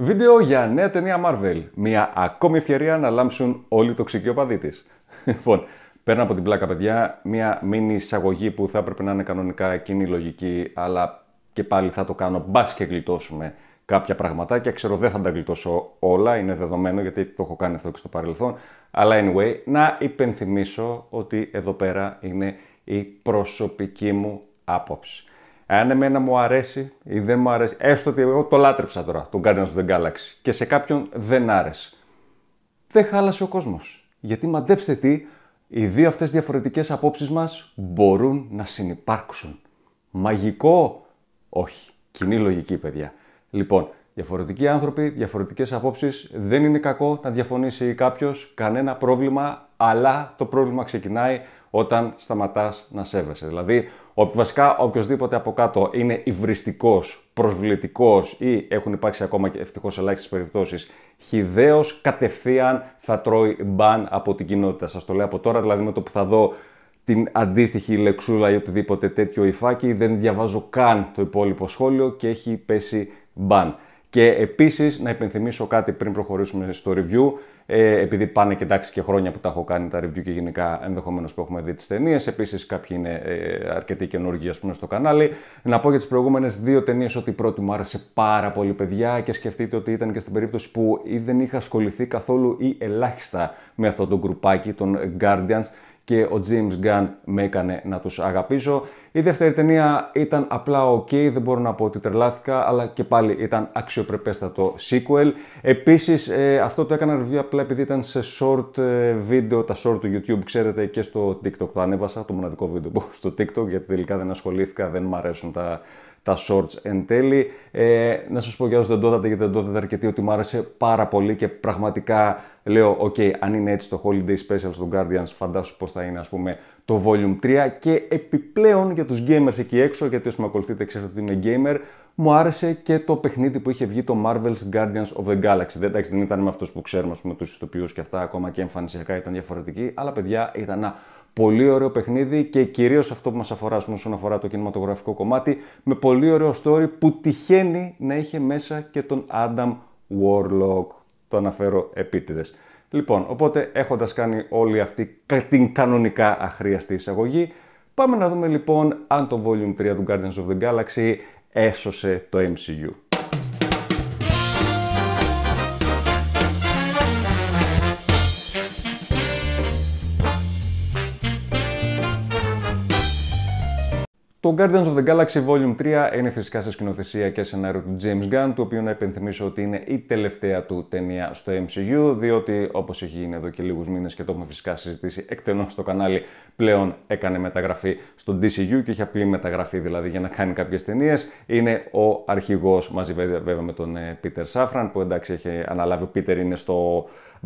Βίντεο για νέα ταινία Marvel. Μια ακόμη ευκαιρία να λάμψουν όλοι το παδί τη. Λοιπόν, πέρα από την πλάκα, παιδιά, μια μίνι εισαγωγή που θα έπρεπε να είναι κανονικά εκείνη η λογική, αλλά και πάλι θα το κάνω μπας και γλιτώσουμε κάποια πραγματάκια. Ξέρω δεν θα τα γλιτώσω όλα, είναι δεδομένο γιατί το έχω κάνει αυτό και στο παρελθόν. Αλλά anyway, να υπενθυμίσω ότι εδώ πέρα είναι η προσωπική μου άποψη. Αν εμένα μου αρέσει ή δεν μου αρέσει, έστω ότι εγώ το λάτρεψα τώρα, τον Guardians of the Galaxy, και σε κάποιον δεν άρεσε. Δεν χάλασε ο κόσμος. Γιατί μαντέψτε τι, οι δύο αυτές διαφορετικές απόψεις μας μπορούν να συνεπάρξουν. Μαγικό, όχι. Κοινή λογική, παιδιά. Λοιπόν, διαφορετικοί άνθρωποι, διαφορετικές απόψεις. Δεν είναι κακό να διαφωνήσει κάποιος, κανένα πρόβλημα, αλλά το πρόβλημα ξεκινάει όταν σταματάς να σέβεσαι. Δηλαδή, Όπου βασικά οποιοδήποτε από κάτω είναι υβριστικός, προσβλητικός ή έχουν υπάρξει ακόμα και ευτυχώς ελάχιστες περιπτώσεις, χιδαίω κατευθείαν θα τρώει μπαν από την κοινότητα. Σας το λέω από τώρα, δηλαδή με το που θα δω την αντίστοιχη λεξούλα ή οτιδήποτε τέτοιο υφάκι, δεν διαβάζω καν το υπόλοιπο σχόλιο και έχει πέσει μπαν. Και επίσης, να υπενθυμίσω κάτι πριν προχωρήσουμε στο review, ε, επειδή πάνε και εντάξει και χρόνια που τα έχω κάνει τα review και γενικά ενδεχομένως που έχουμε δει τις ταινίες. Επίσης, κάποιοι είναι ε, αρκετοί καινούργοι ας πούμε, στο κανάλι. Να πω για τις προηγούμενες δύο ταινίες ότι η πρώτη μου άρεσε πάρα πολύ, παιδιά, και σκεφτείτε ότι ήταν και στην περίπτωση που ή δεν είχα ασχοληθεί καθόλου ή ελάχιστα με αυτό το γκρουπάκι των Guardians και ο James Gunn με έκανε να τους αγαπήσω. Η δεύτερη ταινία ήταν απλά ok, δεν μπορώ να πω ότι τρελάθηκα, αλλά και πάλι ήταν αξιοπρεπέστατο sequel. Επίσης, ε, αυτό το έκανα review απλά επειδή ήταν σε short ε, βίντεο, τα short του YouTube, ξέρετε, και στο TikTok το ανέβασα, το μοναδικό βίντεο που στο TikTok, γιατί τελικά δεν ασχολήθηκα, δεν μου αρέσουν τα τα shorts εν τέλει. Ε, να σας πω για όσο δεν τότε, γιατί δεν τότε αρκετή ότι μου άρεσε πάρα πολύ και πραγματικά λέω, οκ, okay, αν είναι έτσι το Holiday Special στο Guardians, φαντάσου πώς θα είναι ας πούμε το Volume 3 και επιπλέον για τους gamers εκεί έξω, γιατί όσοι με ακολουθείτε ξέρετε ότι είμαι gamer, μου άρεσε και το παιχνίδι που είχε βγει το Marvel's Guardians of the Galaxy. Δεν, δεν ήταν με αυτούς που ξέρουμε, ας πούμε, τους ιστοποιούς και αυτά, ακόμα και εμφανισιακά ήταν διαφορετική, αλλά παιδιά ήταν Πολύ ωραίο παιχνίδι και κυρίως αυτό που μας αφορά πούμε, όσον αφορά το κινηματογραφικό κομμάτι, με πολύ ωραίο story που τυχαίνει να είχε μέσα και τον Adam Warlock. Το αναφέρω επίτηδες. Λοιπόν, οπότε έχοντας κάνει όλη αυτή την κανονικά αχρίαστη εισαγωγή, πάμε να δούμε λοιπόν αν το Volume 3 του Guardians of the Galaxy έσωσε το MCU. Το Guardians of the Galaxy Volume 3 είναι φυσικά σε σκηνοθεσία και σενάριο του James Gunn, του οποίου να υπενθυμίσω ότι είναι η τελευταία του ταινία στο MCU, διότι όπως έχει γίνει εδώ και λίγους μήνες και το έχουμε φυσικά συζητήσει εκτενώς στο κανάλι, πλέον έκανε μεταγραφή στο DCU και έχει απλή μεταγραφή δηλαδή για να κάνει κάποιες ταινίες. Είναι ο αρχηγός μαζί βέβαια με τον ε, Peter Safran, που εντάξει έχει αναλάβει ο Peter είναι στο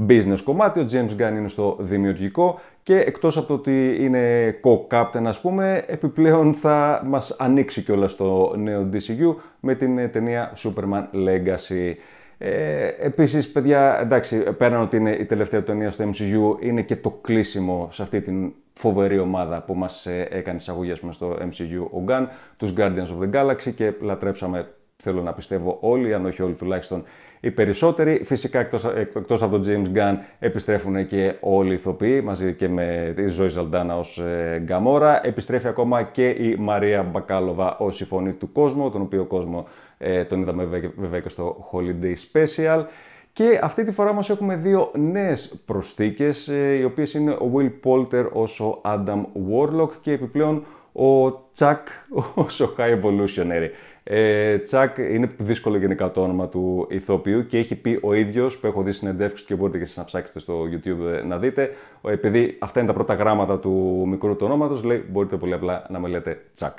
business κομμάτι, ο James Gunn είναι στο δημιουργικό και εκτός από το ότι είναι co-captain ας πούμε, επιπλέον θα μας ανοίξει κιόλας το νέο DCU με την ε, ταινία Superman Legacy. Ε, Επίσης, παιδιά, εντάξει, πέραν ότι είναι η τελευταία ταινία στο MCU, είναι και το κλείσιμο σε αυτή την φοβερή ομάδα που μας ε, έκανε εισαγωγές μας στο MCU, ο Γκαν τους Guardians of the Galaxy και λατρέψαμε θέλω να πιστεύω όλοι, αν όχι όλοι τουλάχιστον οι περισσότεροι. Φυσικά εκτός, από τον James Gunn επιστρέφουν και όλοι οι ηθοποιοί μαζί και με τη Ζωή Ζαλντάνα ως ε, Γκαμόρα. Επιστρέφει ακόμα και η Μαρία Μπακάλοβα ως η φωνή του κόσμου, τον οποίο κόσμο ε, τον είδαμε βέβαια και στο Holiday Special. Και αυτή τη φορά μας έχουμε δύο νέες προσθήκες, ε, οι οποίες είναι ο Will Polter ως ο Adam Warlock και επιπλέον ο Chuck ως ο High Evolutionary. Ε, Τσακ είναι δύσκολο γενικά το όνομα του ηθοποιού και έχει πει ο ίδιος που έχω δει συνεντεύξει και μπορείτε και εσείς να ψάξετε στο YouTube ε, να δείτε. Επειδή αυτά είναι τα πρώτα γράμματα του μικρού του ονόματος, λέει μπορείτε πολύ απλά να με λέτε Τσακ.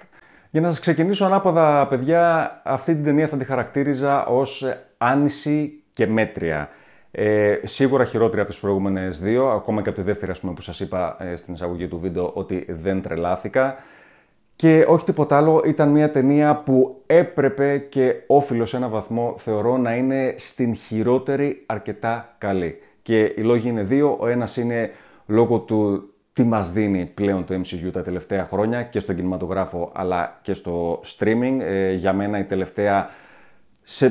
Για να σας ξεκινήσω ανάποδα, παιδιά, αυτή την ταινία θα τη χαρακτήριζα ως ε, άνηση και μέτρια. Ε, σίγουρα χειρότερη από τις προηγούμενες δύο, ακόμα και από τη δεύτερη ας πούμε, που σας είπα ε, στην εισαγωγή του βίντεο ότι δεν τρελάθηκα. Και όχι τίποτα άλλο, ήταν μια ταινία που έπρεπε και όφιλο σε ένα βαθμό θεωρώ να είναι στην χειρότερη αρκετά καλή. Και οι λόγοι είναι δύο. Ο ένας είναι λόγω του τι μας δίνει πλέον το MCU τα τελευταία χρόνια και στον κινηματογράφο αλλά και στο streaming. Ε, για μένα η τελευταία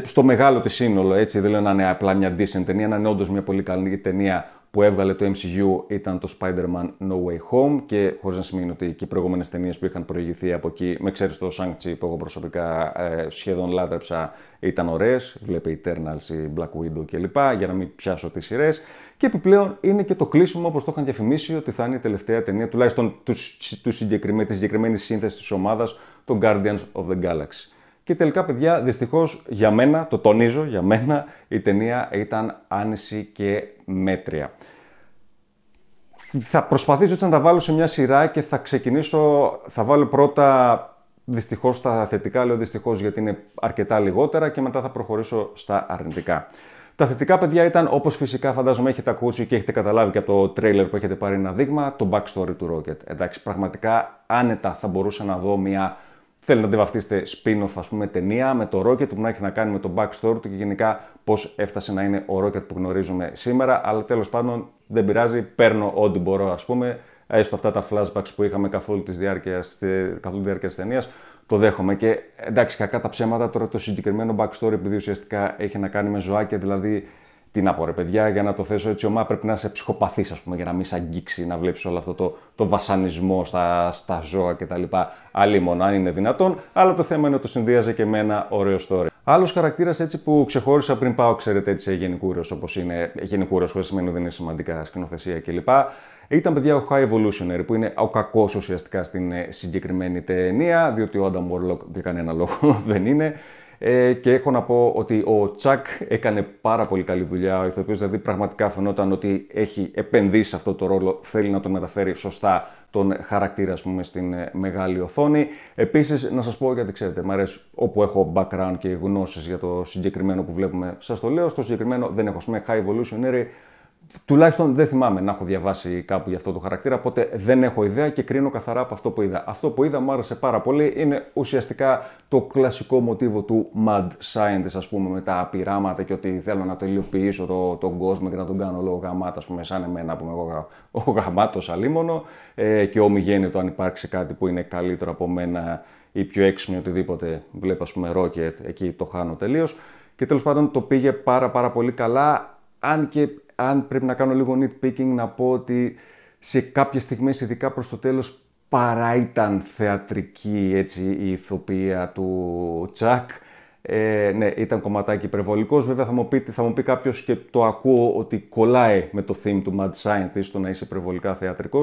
στο μεγάλο της σύνολο, έτσι δεν λέω να είναι απλά μια decent ταινία, να είναι όντως μια πολύ καλή ταινία που έβγαλε το MCU ήταν το Spider-Man No Way Home και χωρίς να σημαίνει ότι και οι προηγούμενες ταινίες που είχαν προηγηθεί από εκεί, με ξέρεις το Shang-Chi που εγώ προσωπικά ε, σχεδόν λάτρεψα, ήταν ωραίες, βλέπει Eternals, η Black Widow κλπ. για να μην πιάσω τις σειρές. Και επιπλέον είναι και το κλείσιμο όπως το είχαν διαφημίσει ότι θα είναι η τελευταία ταινία, τουλάχιστον τους, τους συγκεκριμέ, της συγκεκριμένης σύνθεσης της ομάδας, των Guardians of the Galaxy. Και τελικά, παιδιά, δυστυχώς για μένα, το τονίζω, για μένα η ταινία ήταν άνεση και μέτρια. Θα προσπαθήσω έτσι να τα βάλω σε μια σειρά και θα ξεκινήσω. Θα βάλω πρώτα δυστυχώς τα θετικά, λέω δυστυχώς γιατί είναι αρκετά λιγότερα και μετά θα προχωρήσω στα αρνητικά. Τα θετικά παιδιά ήταν όπως φυσικά φαντάζομαι έχετε ακούσει και έχετε καταλάβει και από το τρέιλερ που έχετε πάρει ένα δείγμα, το backstory του Rocket. Εντάξει, πραγματικά άνετα θα μπορούσα να δω μια θέλετε να βαφτίσετε spin-off, ας πούμε, ταινία με το Rocket που να έχει να κάνει με το backstory του και γενικά πώς έφτασε να είναι ο Rocket που γνωρίζουμε σήμερα, αλλά τέλος πάντων δεν πειράζει, παίρνω ό,τι μπορώ, ας πούμε, έστω αυτά τα flashbacks που είχαμε καθόλου της διάρκειας, τη διάρκεια της ταινίας, το δέχομαι. Και εντάξει, κακά τα ψέματα τώρα το συγκεκριμένο backstory, επειδή ουσιαστικά έχει να κάνει με ζωάκια, δηλαδή τι να πω ρε παιδιά, για να το θέσω έτσι ομά πρέπει να είσαι ψυχοπαθής ας πούμε για να μην σε αγγίξει, να βλέπεις όλο αυτό το, το βασανισμό στα, στα ζώα κτλ. Άλλη μόνο αν είναι δυνατόν, αλλά το θέμα είναι ότι το συνδύαζε και με ένα ωραίο story. Άλλος χαρακτήρας έτσι που ξεχώρισα πριν πάω, ξέρετε, έτσι σε γενικούριο όπως είναι. Γενικούριο, χωρί σημαίνει ότι δεν είναι σημαντικά σκηνοθεσία κλπ. Ήταν παιδιά ο High Evolutionary, που είναι ο κακός ουσιαστικά στην ε, συγκεκριμένη ταινία, διότι ο Adam Warlock για κανένα λόγο δεν είναι. Ε, και έχω να πω ότι ο Τσακ έκανε πάρα πολύ καλή δουλειά. Ο ηθοποιός δηλαδή πραγματικά φαινόταν ότι έχει επενδύσει σε αυτό το ρόλο, θέλει να τον μεταφέρει σωστά τον χαρακτήρα ας πούμε, στην ε, μεγάλη οθόνη. Επίσης να σας πω γιατί ξέρετε, μου αρέσει όπου έχω background και γνώσεις για το συγκεκριμένο που βλέπουμε, σας το λέω. Στο συγκεκριμένο δεν έχω, ας high evolutionary, τουλάχιστον δεν θυμάμαι να έχω διαβάσει κάπου για αυτό το χαρακτήρα, οπότε δεν έχω ιδέα και κρίνω καθαρά από αυτό που είδα. Αυτό που είδα μου άρεσε πάρα πολύ, είναι ουσιαστικά το κλασικό μοτίβο του mad scientist, ας πούμε, με τα πειράματα και ότι θέλω να τελειοποιήσω το, τον κόσμο και να τον κάνω λόγω γαμάτα, ας πούμε, σαν εμένα, που είμαι εγώ ο γαμάτος αλίμονο ε, και ομιγέννητο αν υπάρξει κάτι που είναι καλύτερο από μένα ή πιο έξυπνο οτιδήποτε, βλέπω ας πούμε Rocket, εκεί το χάνω τελείως. Και τέλος πάντων το πήγε πάρα πάρα πολύ καλά, αν και αν πρέπει να κάνω λίγο nitpicking, να πω ότι σε κάποιες στιγμές, ειδικά προς το τέλος, παρά ήταν θεατρική έτσι, η ηθοποιία του Τσακ. Ε, ναι, ήταν κομματάκι υπερβολικός. Βέβαια, θα μου πει, θα μου πει κάποιος και το ακούω ότι κολλάει με το theme του Mad Scientist το να είσαι υπερβολικά θεατρικός.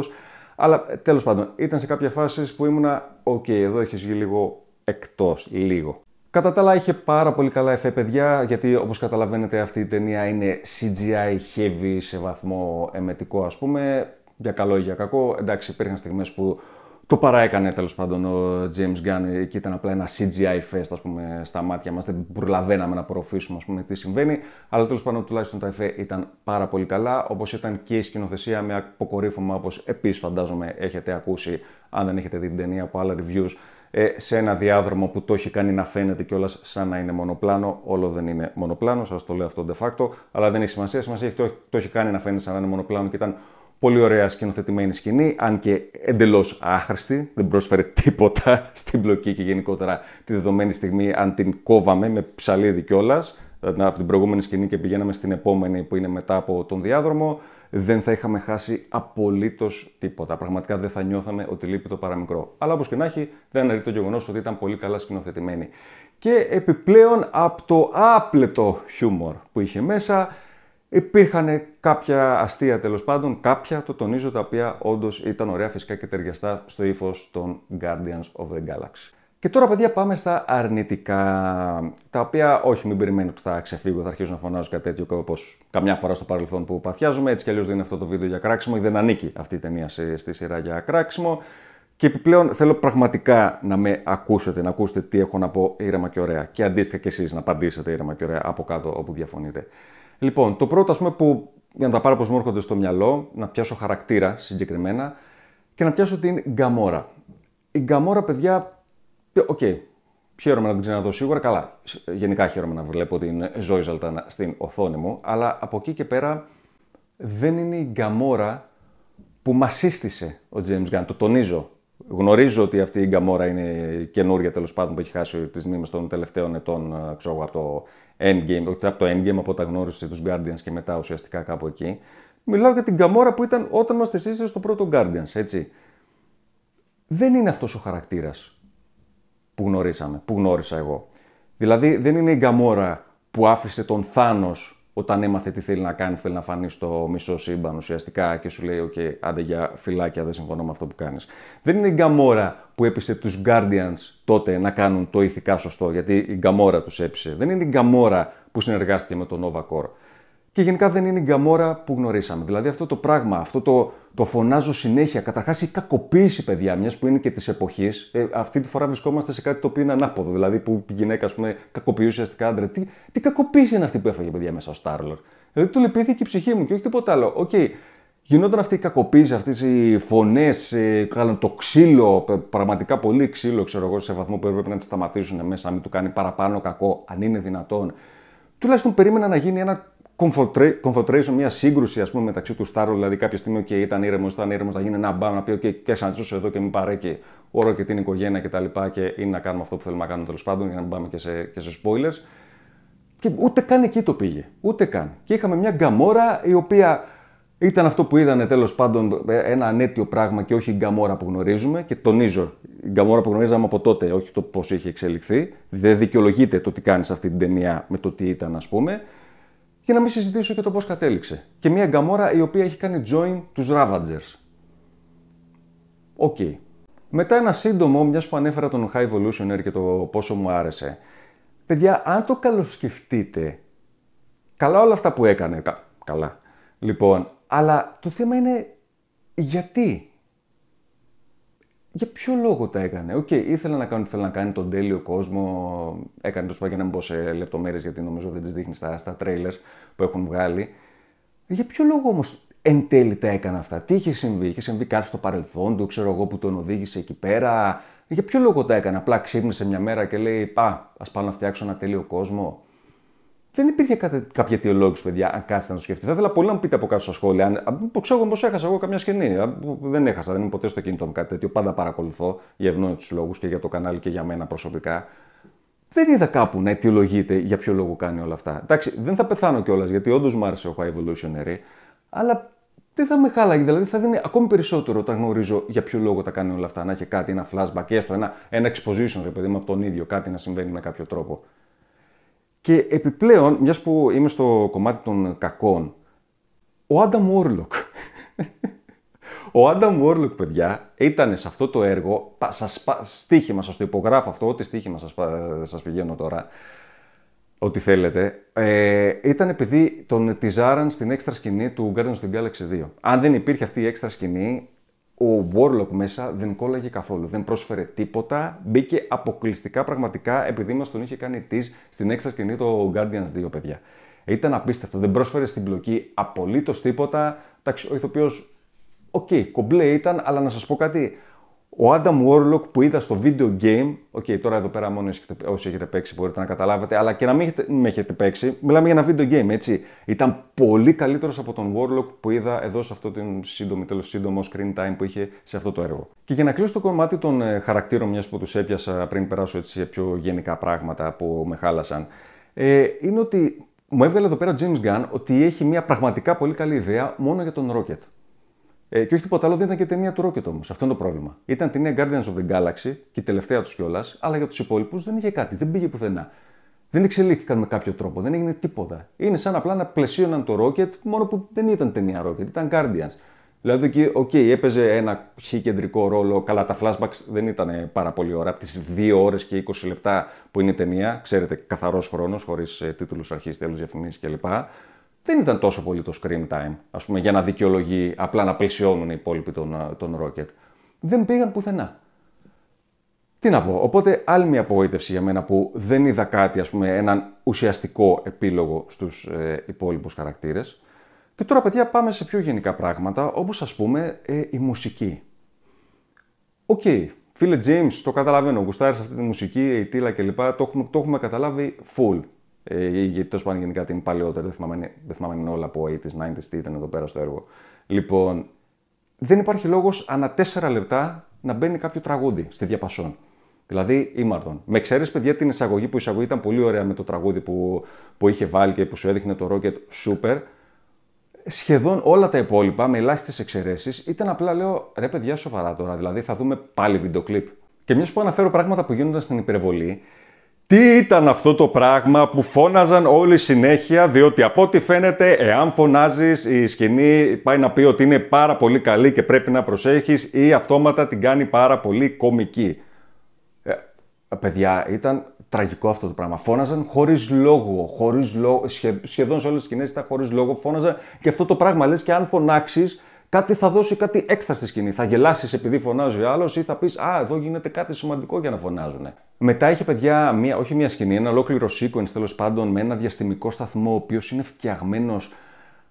Αλλά ε, τέλος πάντων, ήταν σε κάποια φάση που ήμουνα, οκ, okay, εδώ έχεις βγει λίγο εκτός, λίγο. Κατά τα άλλα, είχε πάρα πολύ καλά εφέ, παιδιά, γιατί όπως καταλαβαίνετε αυτή η ταινία είναι CGI heavy σε βαθμό εμετικό, ας πούμε. Για καλό ή για κακό. Εντάξει, υπήρχαν στιγμές που το παραέκανε τέλος πάντων ο James Gunn και ήταν απλά ένα CGI fest ας πούμε, στα μάτια μας. Δεν προλαβαίναμε να απορροφήσουμε ας πούμε, τι συμβαίνει. Αλλά τέλος πάντων τουλάχιστον τα εφέ ήταν πάρα πολύ καλά. Όπως ήταν και η σκηνοθεσία με αποκορύφωμα όπως επίσης φαντάζομαι έχετε ακούσει αν δεν έχετε δει την ταινία από άλλα reviews ε, σε ένα διάδρομο που το έχει κάνει να φαίνεται κιόλας σαν να είναι μονοπλάνο. Όλο δεν είναι μονοπλάνο, σας το λέω αυτό de facto, αλλά δεν έχει σημασία. Σημασία έχει το, έχει κάνει να φαίνεται σαν να είναι μονοπλάνο και ήταν πολύ ωραία σκηνοθετημένη σκηνή, αν και εντελώς άχρηστη, δεν πρόσφερε τίποτα στην πλοκή και γενικότερα τη δεδομένη στιγμή, αν την κόβαμε με ψαλίδι κιόλας. Ε, από την προηγούμενη σκηνή και πηγαίναμε στην επόμενη που είναι μετά από τον διάδρομο δεν θα είχαμε χάσει απολύτως τίποτα. Πραγματικά δεν θα νιώθαμε ότι λείπει το παραμικρό. Αλλά όπως και να έχει, δεν αρκεί το γεγονός ότι ήταν πολύ καλά σκηνοθετημένη. Και επιπλέον από το άπλετο χιούμορ που είχε μέσα, υπήρχαν κάποια αστεία τέλος πάντων, κάποια το τονίζω τα οποία όντως ήταν ωραία φυσικά και ταιριαστά στο ύφος των Guardians of the Galaxy. Και τώρα, παιδιά, πάμε στα αρνητικά. Τα οποία, όχι, μην περιμένετε ότι θα ξεφύγω, θα αρχίσω να φωνάζω κάτι τέτοιο όπως καμιά φορά στο παρελθόν που παθιάζουμε. Έτσι κι αλλιώς δεν είναι αυτό το βίντεο για κράξιμο ή δεν ανήκει αυτή η ταινία στη σειρά για κράξιμο. Και επιπλέον θέλω πραγματικά να με ακούσετε, να ακούσετε τι έχω να πω ήρεμα και ωραία. Και αντίστοιχα κι εσείς να απαντήσετε ήρεμα και ωραία από κάτω όπου διαφωνείτε. Λοιπόν, το πρώτο, ας πούμε, που για να τα πάρω πώ μου έρχονται στο μυαλό, να πιάσω χαρακτήρα συγκεκριμένα και να πιάσω την Γκαμόρα. Η Γκαμόρα, παιδιά, Οκ, okay. χαίρομαι να την ξαναδώ σίγουρα. Καλά, γενικά χαίρομαι να βλέπω την Ζωή Ζαλτάνα στην οθόνη μου, αλλά από εκεί και πέρα δεν είναι η γκαμόρα που μας σύστησε ο James Γκάν. Το τονίζω. Γνωρίζω ότι αυτή η γκαμόρα είναι καινούργια τέλος πάντων που έχει χάσει τις μνήμες των τελευταίων ετών, ε, ξέρω από το Endgame, όχι από το Endgame, από τα γνώριση τους Guardians και μετά ουσιαστικά κάπου εκεί. Μιλάω για την γκαμόρα που ήταν όταν μας τη στο πρώτο Guardians, έτσι. Δεν είναι αυτός ο χαρακτήρας που γνωρίσαμε, που γνώρισα εγώ. Δηλαδή δεν είναι η Γκαμόρα που άφησε τον Θάνος όταν έμαθε τι θέλει να κάνει, θέλει να φανεί στο μισό σύμπαν ουσιαστικά και σου λέει: Οκ, okay, άντε για φυλάκια, δεν συμφωνώ με αυτό που κάνεις. Δεν είναι η Γκαμόρα που έπεισε τους Guardians τότε να κάνουν το ηθικά σωστό, γιατί η Γκαμόρα τους έπεισε. Δεν είναι η Γκαμόρα που συνεργάστηκε με τον Nova Corps και γενικά δεν είναι η γκαμόρα που γνωρίσαμε. Δηλαδή αυτό το πράγμα, αυτό το, το φωνάζω συνέχεια. Καταρχάς η κακοποίηση, παιδιά, μιας που είναι και της εποχής. Ε, αυτή τη φορά βρισκόμαστε σε κάτι το οποίο είναι ανάποδο. Δηλαδή που η γυναίκα, ας πούμε, κακοποιεί ουσιαστικά άντρα. Τι, τι κακοποίηση είναι αυτή που έφαγε, παιδιά, μέσα ο Στάρλορ. Δηλαδή του λυπήθηκε η ψυχή μου και όχι τίποτα άλλο. Οκ, okay. Γινόταν αυτή η κακοποίηση, αυτές οι φωνές, ε, το ξύλο, πραγματικά πολύ ξύλο, ξέρω εγώ, σε βαθμό που έπρεπε να τη σταματήσουν μέσα, να μην του κάνει παραπάνω κακό, αν είναι δυνατόν. Τουλάχιστον περίμενα να γίνει ένα comfort μια σύγκρουση ας πούμε, μεταξύ του Στάρου, δηλαδή κάποια στιγμή okay, ήταν ήρεμος, ήταν ήρεμος, θα γίνει ένα μπαμ να πει: okay, και σαν ζήσω εδώ και μην παρέκει όρο και την οικογένεια κτλ. Και, τα λοιπά, και είναι να κάνουμε αυτό που θέλουμε να κάνουμε τέλος πάντων, για να μην πάμε και σε, και σε spoilers. Και ούτε καν εκεί το πήγε. Ούτε καν. Και είχαμε μια γκαμόρα η οποία ήταν αυτό που είδανε τέλος πάντων ε, ένα ανέτιο πράγμα και όχι η γκαμόρα που γνωρίζουμε. Και τονίζω, η γκαμόρα που γνωρίζαμε από τότε, όχι το πώς είχε εξελιχθεί. Δεν δικαιολογείται το τι κάνεις αυτή την ταινία με το τι ήταν, ας πούμε. Και να μην συζητήσω και το πώς κατέληξε. Και μια γκαμόρα η οποία έχει κάνει join τους Ravagers. Οκ. Μετά ένα σύντομο, μιας που ανέφερα τον High Evolutioner και το πόσο μου άρεσε. Παιδιά, αν το καλοσκεφτείτε, καλά όλα αυτά που έκανε. Κα, καλά. Λοιπόν, αλλά το θέμα είναι γιατί για ποιο λόγο τα έκανε. Οκ, okay, ήθελε να κάνει, θέλω να κάνει τον τέλειο κόσμο. Έκανε το σπάκι να μην πω σε λεπτομέρειες γιατί νομίζω δεν τις δείχνει στα, στα που έχουν βγάλει. Για ποιο λόγο όμως εν τέλει τα έκανε αυτά. Τι είχε συμβεί, είχε συμβεί κάτι στο παρελθόν του, ξέρω εγώ που τον οδήγησε εκεί πέρα. Για ποιο λόγο τα έκανε. Απλά ξύπνησε μια μέρα και λέει Πα, ας πάω να φτιάξω ένα τέλειο κόσμο. Δεν υπήρχε κάποια αιτιολόγηση, παιδιά, αν κάτσετε να το σκεφτείτε. Θα ήθελα πολύ να μου πείτε από κάτω στα σχόλια. Αν, ξέρω πώ έχασα εγώ καμιά σκηνή. Δεν έχασα, δεν είμαι ποτέ στο κινητό μου κάτι τέτοιο. Πάντα παρακολουθώ για ευνόητους λόγους και για το κανάλι και για μένα προσωπικά. Δεν είδα κάπου να αιτιολογείται για ποιο λόγο κάνει όλα αυτά. Εντάξει, δεν θα πεθάνω κιόλας γιατί όντως μου άρεσε ο High Evolutionary, αλλά δεν θα με χάλαγε. Δηλαδή θα δίνει ακόμη περισσότερο όταν γνωρίζω για ποιο λόγο τα κάνει όλα αυτά. Να έχει κάτι, ένα flashback, έστω ένα, ένα exposition, ρε παιδί μου, από τον ίδιο, κάτι να συμβαίνει με κάποιο τρόπο. Και επιπλέον, μιας που είμαι στο κομμάτι των κακών, ο Άνταμ Όρλοκ. Ο Άνταμ Όρλοκ, παιδιά, ήταν σε αυτό το έργο. Σας, στίχημα, σας το υπογράφω αυτό, ό,τι στίχημα σας, σας πηγαίνω τώρα. Ό,τι θέλετε. Ε, ήταν επειδή τον τυζάραν στην έξτρα σκηνή του Guardians of the Galaxy 2. Αν δεν υπήρχε αυτή η έξτρα σκηνή, ο Warlock μέσα δεν κόλλαγε καθόλου, δεν πρόσφερε τίποτα. Μπήκε αποκλειστικά πραγματικά επειδή μας τον είχε κάνει τη στην έξτρα σκηνή το Guardians 2, παιδιά. Ήταν απίστευτο, δεν πρόσφερε στην πλοκή απολύτως τίποτα. Εντάξει, ο ηθοποιός, οκ, κομπλέ ήταν, αλλά να σας πω κάτι. Ο Adam Warlock που είδα στο video game, οκ, okay, τώρα εδώ πέρα μόνο όσοι έχετε παίξει μπορείτε να καταλάβετε, αλλά και να μην έχετε, έχετε παίξει, μιλάμε για ένα video game, έτσι. Ήταν πολύ καλύτερος από τον Warlock που είδα εδώ σε αυτό το σύντομο, τέλος σύντομο screen time που είχε σε αυτό το έργο. Και για να κλείσω το κομμάτι των ε, χαρακτήρων, μιας που τους έπιασα πριν περάσω έτσι σε πιο γενικά πράγματα που με χάλασαν, ε, είναι ότι μου έβγαλε εδώ πέρα ο James Gunn ότι έχει μια πραγματικά πολύ καλή ιδέα μόνο για τον Rocket. Ε, και όχι τίποτα άλλο, δεν ήταν και ταινία του Rocket όμως. Αυτό είναι το πρόβλημα. Ήταν ταινία Guardians of the Galaxy και η τελευταία τους κιόλας, αλλά για τους υπόλοιπους δεν είχε κάτι, δεν πήγε πουθενά. Δεν εξελίχθηκαν με κάποιο τρόπο, δεν έγινε τίποτα. Είναι σαν απλά να πλαισίωναν το Rocket, μόνο που δεν ήταν ταινία Rocket, ήταν Guardians. Δηλαδή, οκ, okay, έπαιζε ένα χ κεντρικό ρόλο. Καλά, τα flashbacks δεν ήταν πάρα πολύ ώρα. Από τις 2 ώρες και 20 λεπτά που είναι η ταινία, ξέρετε, καθαρός χρόνος, χωρίς ε, τίτλους αρχής, τέλους διαφημίσεις κλπ δεν ήταν τόσο πολύ το screen time, ας πούμε, για να δικαιολογεί απλά να πλησιώνουν οι υπόλοιποι τον, ε, τον Rocket. Δεν πήγαν πουθενά. Τι να πω, οπότε άλλη μια απογοήτευση για μένα που δεν είδα κάτι, ας πούμε, έναν ουσιαστικό επίλογο στους ε, υπόλοιπους χαρακτήρες. Και τώρα, παιδιά, πάμε σε πιο γενικά πράγματα, όπως ας πούμε ε, η μουσική. Οκ, okay. φίλε James, το καταλαβαίνω, γουστάρεις αυτή τη μουσική, η τίλα κλπ, το έχουμε, το έχουμε καταλάβει full. Ε, γιατί τέλο πάντων γενικά την παλαιότερη, δεν θυμάμαι, δεν θυμάμαι είναι όλα από 80s, 90s, τι ήταν εδώ πέρα στο έργο. Λοιπόν, δεν υπάρχει λόγος, ανά 4 λεπτά να μπαίνει κάποιο τραγούδι στη διαπασόν. Δηλαδή, ήμαρτον. Με ξέρεις, παιδιά, την εισαγωγή που η εισαγωγή ήταν πολύ ωραία με το τραγούδι που, που είχε βάλει και που σου έδειχνε το Rocket Super. Σχεδόν όλα τα υπόλοιπα, με ελάχιστες εξαιρέσεις, ήταν απλά λέω ρε παιδιά, σοβαρά τώρα. Δηλαδή, θα δούμε πάλι βίντεο Και μιας που αναφέρω πράγματα που γίνονταν στην υπερβολή, τι ήταν αυτό το πράγμα που φώναζαν όλοι συνέχεια, διότι από ό,τι φαίνεται, εάν φωνάζεις, η σκηνή πάει να πει ότι είναι πάρα πολύ καλή και πρέπει να προσέχεις ή αυτόματα την κάνει πάρα πολύ κομική. Ε, παιδιά, ήταν τραγικό αυτό το πράγμα. Φώναζαν χωρίς λόγο. Χωρίς λόγο σχεδόν σε όλες τις σκηνές ήταν χωρίς λόγο. Φώναζαν και αυτό το πράγμα. Λες και αν φωνάξεις, κάτι θα δώσει κάτι έξτρα στη σκηνή. Θα γελάσεις επειδή φωνάζει ο άλλος ή θα πεις Α, εδώ γίνεται κάτι σημαντικό για να φωνάζουν. Μετά είχε παιδιά, μία, όχι μία σκηνή, ένα ολόκληρο sequence τέλος πάντων με ένα διαστημικό σταθμό ο οποίος είναι φτιαγμένος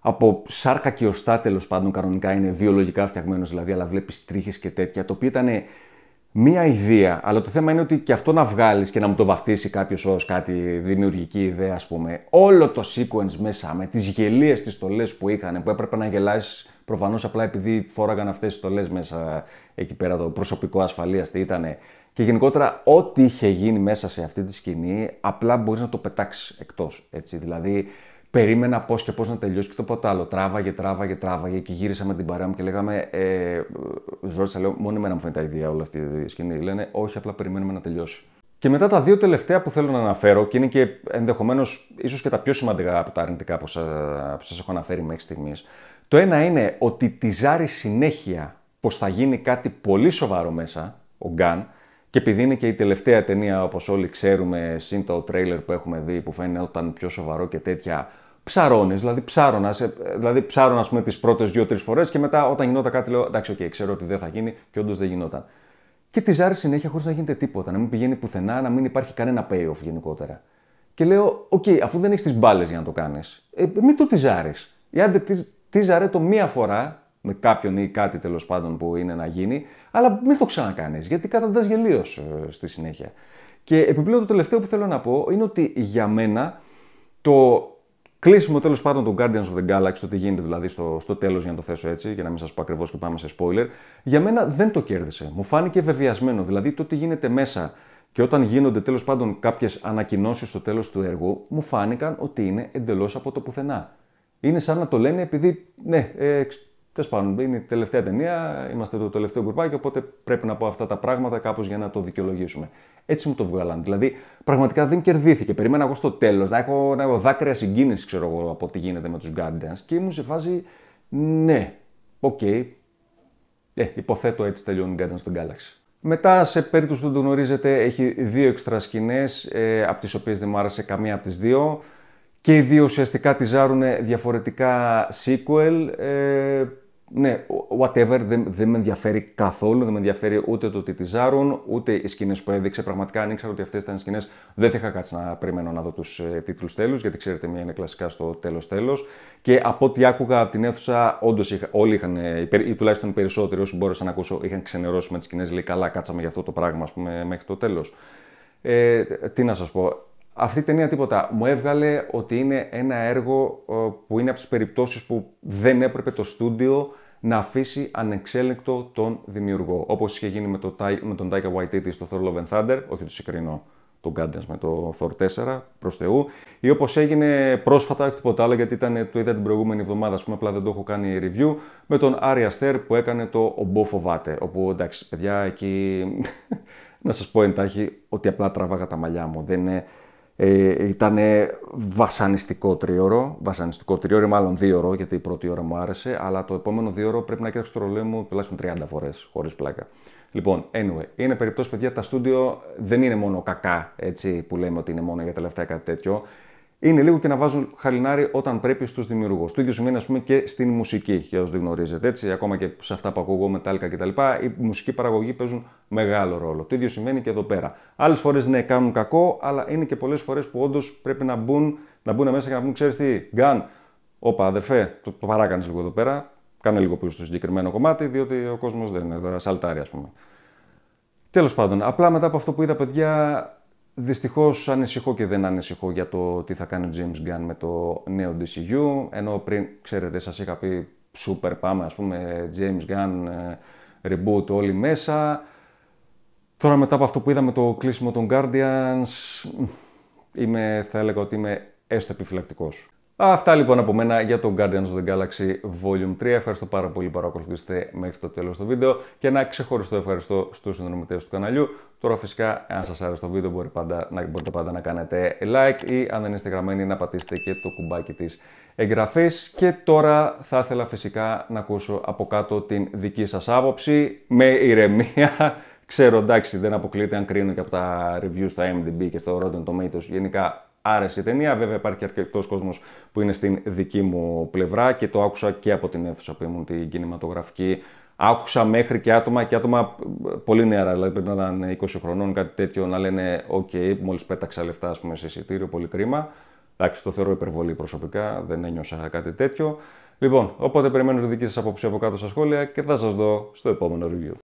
από σάρκα και οστά τέλος πάντων κανονικά είναι βιολογικά φτιαγμένος δηλαδή, αλλά βλέπεις τρίχες και τέτοια, το οποίο ήταν μία ιδέα. Αλλά το θέμα είναι ότι και αυτό να βγάλεις και να μου το βαφτίσει κάποιος ως κάτι δημιουργική ιδέα, ας πούμε. Όλο το sequence μέσα με τις γελίες, τις στολές που είχαν, που έπρεπε να γελάσεις Προφανώς απλά επειδή φόραγαν αυτές τις στολές μέσα εκεί πέρα, το προσωπικό ασφαλείας τι ήταν. Και γενικότερα, ό,τι είχε γίνει μέσα σε αυτή τη σκηνή, απλά μπορείς να το πετάξεις εκτός. Δηλαδή, περίμενα πώς και πώς να τελειώσει και το ποτέ άλλο. Τράβαγε, τράβαγε, τράβαγε και γύρισα με την παρέα μου και λέγαμε. Ε, ρώτησα, λέω, μόνο εμένα μου φαίνεται η ιδέα όλη αυτή η σκηνή. Λένε, Όχι, απλά περιμένουμε να τελειώσει. Και μετά τα δύο τελευταία που θέλω να αναφέρω και είναι και ενδεχομένως ίσως και τα πιο σημαντικά από τα αρνητικά που σα έχω αναφέρει μέχρι στιγμής. Το ένα είναι ότι τη τυζάρει συνέχεια πως θα γίνει κάτι πολύ σοβαρό μέσα, ο Γκάν, και επειδή είναι και η τελευταία ταινία, όπως όλοι ξέρουμε, σύν το τρέιλερ που έχουμε δει, που φαίνεται όταν πιο σοβαρό και τέτοια, ψαρώνεις, δηλαδή ψάρωνας, ε, δηλαδή ψάρωνας πούμε, τις πρώτες δύο-τρει φορές, και μετά όταν γινόταν κάτι λέω, εντάξει, okay, ξέρω ότι δεν θα γίνει και όντως δεν γινόταν και τη ζάρει συνέχεια χωρίς να γίνεται τίποτα, να μην πηγαίνει πουθενά, να μην υπάρχει κανένα payoff γενικότερα. Και λέω, οκ, αφού δεν έχεις τις μπάλες για να το κάνεις, ε, μην το τη ζάρεις. Ή άντε ζαρέ το μία φορά με κάποιον ή κάτι τέλος πάντων που είναι να γίνει, αλλά μην το ξανακάνεις, γιατί καταντάς γελίος ε, στη συνέχεια. Και επιπλέον το τελευταίο που θέλω να πω είναι ότι για μένα το Κλείσιμο τέλος πάντων των Guardians of the Galaxy, το τι γίνεται δηλαδή στο, στο τέλος, για να το θέσω έτσι, για να μην σας πω ακριβώς και πάμε σε spoiler. Για μένα δεν το κέρδισε. Μου φάνηκε βεβαιασμένο. Δηλαδή το τι γίνεται μέσα και όταν γίνονται τέλος πάντων κάποιες ανακοινώσεις στο τέλος του έργου, μου φάνηκαν ότι είναι εντελώς από το πουθενά. Είναι σαν να το λένε επειδή, ναι, ε, Τέλος πάντων, είναι η τελευταία ταινία, είμαστε το τελευταίο κουρπάκι, οπότε πρέπει να πω αυτά τα πράγματα κάπως για να το δικαιολογήσουμε. Έτσι μου το βγάλανε. Δηλαδή, πραγματικά δεν κερδίθηκε. Περίμενα εγώ στο τέλος να, έχω, δάκρυα συγκίνησης, ξέρω εγώ, από τι γίνεται με τους Guardians και ήμουν σε φάση ναι, οκ. Okay. Ε, υποθέτω έτσι τελειώνει Guardians of the Galaxy. Μετά, σε περίπτωση που δεν τον γνωρίζετε, έχει δύο εξτρασκηνέ, ε, από τις οποίες δεν μου άρεσε καμία από τις δύο. Και οι δύο ουσιαστικά ζάρουν διαφορετικά sequel. Ε, ναι, whatever, δεν, δεν με ενδιαφέρει καθόλου, δεν με ενδιαφέρει ούτε το ότι ζάρουν, ούτε οι σκηνές που έδειξε. Πραγματικά, αν ήξερα ότι αυτές ήταν σκηνές, δεν θα είχα κάτσει να περιμένω να δω τους ε, τίτλους τέλους, γιατί ξέρετε, μία είναι κλασικά στο τέλος τέλος. Και από ό,τι άκουγα από την αίθουσα, όντως όλοι είχαν, ε, ή τουλάχιστον οι περισσότεροι όσοι μπόρεσαν να ακούσω, είχαν ξενερώσει με τις σκηνές. Λέει, καλά, κάτσαμε για αυτό το πράγμα, ας πούμε, μέχρι το τέλος. Ε, τι να σας πω, αυτή η ταινία τίποτα. Μου έβγαλε ότι είναι ένα έργο ε, που είναι από τις περιπτώσεις που δεν έπρεπε το στούντιο να αφήσει ανεξέλεγκτο τον δημιουργό. Όπως είχε γίνει με, το, με τον Taika Waititi στο Thor Love and Thunder, όχι το συγκρινώ τον Guardians με το Thor 4 προς Θεού, ή όπως έγινε πρόσφατα, όχι τίποτα άλλο, γιατί ήταν, το είδα την προηγούμενη εβδομάδα, ας πούμε, απλά δεν το έχω κάνει review, με τον Άρια Αστέρ που έκανε το «Ομπό φοβάται», όπου εντάξει, παιδιά, εκεί να σας πω εντάχει ότι απλά τραβάγα τα μαλλιά μου. Δεν, είναι. Ε, ήταν βασανιστικό τρίωρο, βασανιστικό τρίωρο, ή μάλλον δύο γιατί η πρώτη ώρα μου άρεσε, αλλά το επόμενο δύο ώρο πρέπει να κοιτάξω το ρολόι μου τουλάχιστον 30 φορές, χωρίς πλάκα. Λοιπόν, anyway, είναι περιπτώσεις, παιδιά, τα στούντιο δεν είναι μόνο κακά, έτσι που λέμε ότι είναι μόνο για τα λεφτά ή κάτι τέτοιο είναι λίγο και να βάζουν χαλινάρι όταν πρέπει στους δημιουργούς. Το ίδιο σημαίνει, ας πούμε, και στην μουσική, για όσους δεν γνωρίζετε. Έτσι, ακόμα και σε αυτά που ακούω, μετάλλικα κτλ. Η μουσική παραγωγή παίζουν μεγάλο ρόλο. Το ίδιο σημαίνει και εδώ πέρα. Άλλες φορές ναι, κάνουν κακό, αλλά είναι και πολλές φορές που όντως πρέπει να μπουν, να μπουν μέσα και να πούν, ξέρεις τι, γκάν. Όπα, αδερφέ, το, το παράκανες λίγο εδώ πέρα. Κάνε λίγο πίσω στο συγκεκριμένο κομμάτι, διότι ο κόσμος δεν είναι σαλτάρι, ας πούμε. Τέλος πάντων, απλά μετά από αυτό που είδα, παιδιά, Δυστυχώς ανησυχώ και δεν ανησυχώ για το τι θα κάνει ο James Gunn με το νέο DCU. Ενώ πριν, ξέρετε, σας είχα πει super πάμε, ας πούμε, James Gunn ε, reboot όλοι μέσα. Τώρα μετά από αυτό που είδαμε το κλείσιμο των Guardians, είμαι, θα έλεγα ότι είμαι έστω επιφυλακτικός. Αυτά λοιπόν από μένα για το Guardians of the Galaxy Volume 3. Ευχαριστώ πάρα πολύ που παρακολουθήσατε μέχρι το τέλος του βίντεο και ένα ξεχωριστό ευχαριστώ στους συνδρομητές του καναλιού. Τώρα φυσικά, αν σας άρεσε το βίντεο, μπορείτε πάντα, να, μπορείτε πάντα να κάνετε like ή αν δεν είστε γραμμένοι να πατήσετε και το κουμπάκι της εγγραφής. Και τώρα θα ήθελα φυσικά να ακούσω από κάτω την δική σας άποψη με ηρεμία. Ξέρω εντάξει δεν αποκλείεται αν κρίνω και από τα reviews στα MDB και στο Rotten Tomatoes γενικά άρεσε η ταινία. Βέβαια, υπάρχει αρκετός κόσμος που είναι στην δική μου πλευρά και το άκουσα και από την αίθουσα που ήμουν την κινηματογραφική. Άκουσα μέχρι και άτομα και άτομα ε, πολύ νεαρά, δηλαδή πρέπει να ήταν 20 χρονών, κάτι τέτοιο, να λένε: Οκ, μόλις πέταξα λεφτά ας πούμε, σε εισιτήριο, πολύ κρίμα. Εντάξει, το θεωρώ υπερβολή προσωπικά, δεν ένιωσα κάτι τέτοιο. Λοιπόν, οπότε περιμένω τη δική σας απόψη από κάτω στα σχόλια και θα σας δω στο επόμενο review.